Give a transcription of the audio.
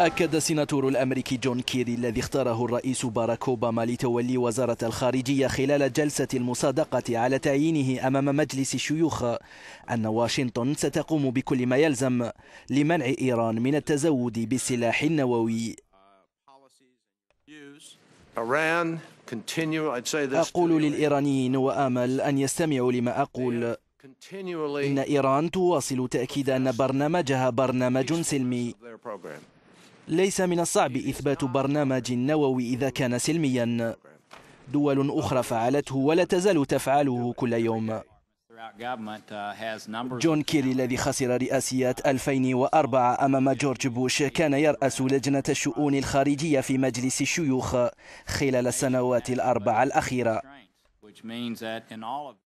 أكد السيناتور الأمريكي جون كيري الذي اختاره الرئيس باراك أوباما لتولي وزارة الخارجية خلال جلسة المصادقة على تعيينه أمام مجلس الشيوخ أن واشنطن ستقوم بكل ما يلزم لمنع إيران من التزود بالسلاح النووي أقول للإيرانيين وآمل أن يستمعوا لما أقول إن إيران تواصل تأكيد أن برنامجها برنامج سلمي ليس من الصعب إثبات برنامج نووي إذا كان سلميا دول أخرى فعلته ولا تزال تفعله كل يوم جون كيري الذي خسر رئاسيات 2004 أمام جورج بوش كان يرأس لجنة الشؤون الخارجية في مجلس الشيوخ خلال السنوات الأربع الأخيرة